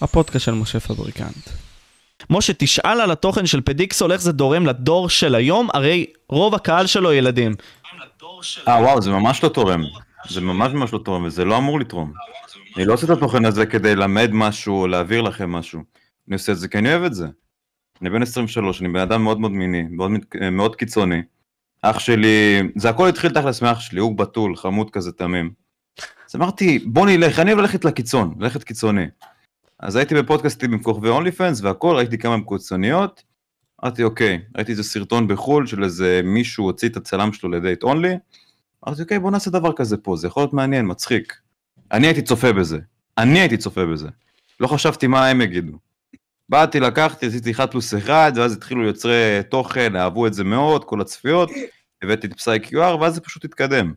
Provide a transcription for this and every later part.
הפודקאסט של משה פבריקנט. משה, תשאל על התוכן של פדיקסול, איך זה דורם לדור של היום, הרי רוב הקהל שלו ילדים. אה, וואו, זה ממש לא תורם. זה ממש ממש לא תורם, וזה לא אמור לתרום. אני לא עושה את התוכן הזה כדי ללמד משהו, או להעביר לכם משהו. אני עושה את זה כי אני אוהב את זה. אני בן 23, אני בן אדם מאוד מאוד מיני, מאוד, מאוד קיצוני. אח שלי, זה הכל התחיל תכלס מאח שלי, הוא בתול, חמוד כזה תמים. אז אמרתי, בוא נלך, אני אוהב ללכת לקיצון, ללכת קיצוני. אז הייתי בפודקאסטים עם כוכבי אונלי פנס והכל, ראיתי כמה מקוצוניות, אמרתי, אוקיי, ראיתי איזה סרטון בחו"ל של איזה מישהו הוציא את הצלם שלו לדייט אונלי. אמרתי, אוקיי, בוא נעשה דבר כזה פה, זה יכול להיות מעניין, מצחיק. אני הייתי צופה בזה. אני הייתי צופה בזה. לא חשבתי מה הם יגידו. באתי, לקחתי, עשיתי 1 פלוס 1, ואז התחילו יוצרי תוכן, אהבו את זה מאוד, כל הצפיות, הבאתי את פסאי QR, ואז זה פשוט התקדם.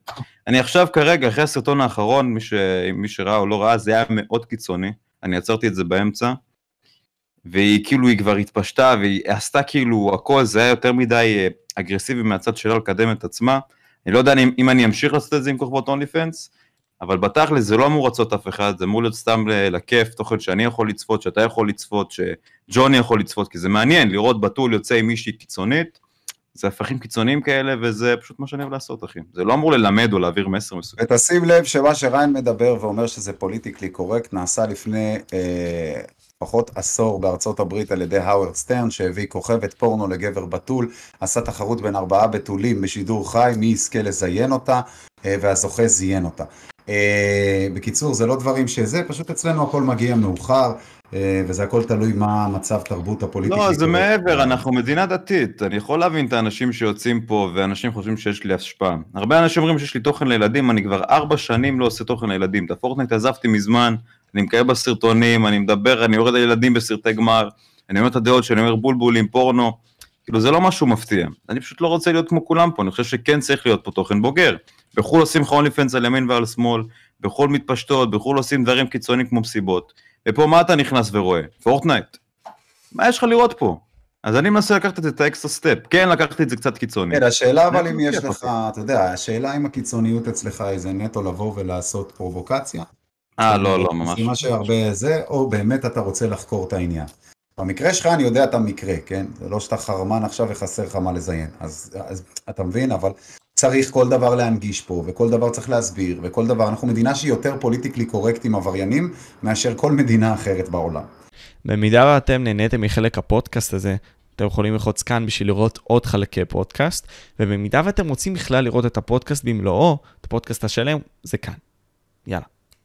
אני עכשיו כרגע, אחרי הסרטון האחרון, מי, ש... מי שראה או לא ראה, זה היה מאוד קיצוני. אני עצרתי את זה באמצע, והיא כאילו, היא כבר התפשטה, והיא עשתה כאילו הכל, זה היה יותר מדי אה, אגרסיבי מהצד שלה לקדם את עצמה. אני לא יודע אני, אם אני אמשיך לעשות את זה עם כוכבות אונלי פנס, אבל בתכל'ס זה לא אמור לצאת אף אחד, זה אמור להיות סתם לכיף, תוכן שאני יכול לצפות, שאתה יכול לצפות, שג'וני יכול לצפות, כי זה מעניין לראות בתול יוצא עם מישהי קיצונית, זה הפכים קיצוניים כאלה, וזה פשוט מה שאני אוהב לעשות, אחי. זה לא אמור ללמד או להעביר מסר מסוים. ותשים לב שמה שריין מדבר ואומר שזה פוליטיקלי קורקט, נעשה לפני אה, פחות עשור בארצות הברית על ידי האוורד סטרן, שהביא כוכבת פורנו לגבר בתול, עשה תחרות בין ארבעה בתולים בשידור חי, מי יזכה לזיין אותה, אה, והזוכה זיין אותה. אה, בקיצור, זה לא דברים שזה, פשוט אצלנו הכל מגיע מאוחר. אה, וזה הכל תלוי מה המצב תרבות הפוליטית. לא, זה מעבר, אנחנו מדינה דתית. אני יכול להבין את האנשים שיוצאים פה, ואנשים חושבים שיש לי השפעה. הרבה אנשים אומרים שיש לי תוכן לילדים, אני כבר ארבע שנים לא עושה תוכן לילדים. את הפורטנט עזבתי מזמן, אני מקיים בסרטונים, אני מדבר, אני יורד לילדים בסרטי גמר, אני אומר את הדעות שאני אומר בולבולים, פורנו. כאילו זה לא משהו מפתיע. אני פשוט לא רוצה להיות כמו כולם פה, אני חושב שכן צריך להיות פה תוכן בוגר. בחו"ל עושים לך אונלי פנס על ימין ועל שמאל, בחו"ל מתפשטות, בחו"ל עושים דברים קיצוניים כמו מסיבות. ופה מה אתה נכנס ורואה? פורטנייט. מה יש לך לראות פה? אז אני מנסה לקחת את זה את האקסטר סטפ, כן לקחתי את זה קצת קיצוני. כן, השאלה אבל אם יש לך, אתה יודע, השאלה אם הקיצוניות אצלך היא זה נטו לבוא ולעשות פרובוקציה. אה, לא, לא, ממש. מה שהרבה זה, או באמת אתה רוצה לחקור את העניין. במקרה שלך אני יודע את המקרה, כן? זה לא שאתה חרמן עכשיו וחסר לך מה לזיין. אז, אז אתה מבין, אבל צריך כל דבר להנגיש פה, וכל דבר צריך להסביר, וכל דבר. אנחנו מדינה שהיא יותר פוליטיקלי קורקט עם עבריינים, מאשר כל מדינה אחרת בעולם. במידה ואתם נהניתם מחלק הפודקאסט הזה, אתם יכולים ללחוץ כאן בשביל לראות עוד חלקי פודקאסט, ובמידה ואתם רוצים בכלל לראות את הפודקאסט במלואו, את הפודקאסט השלם, זה כאן. יאללה.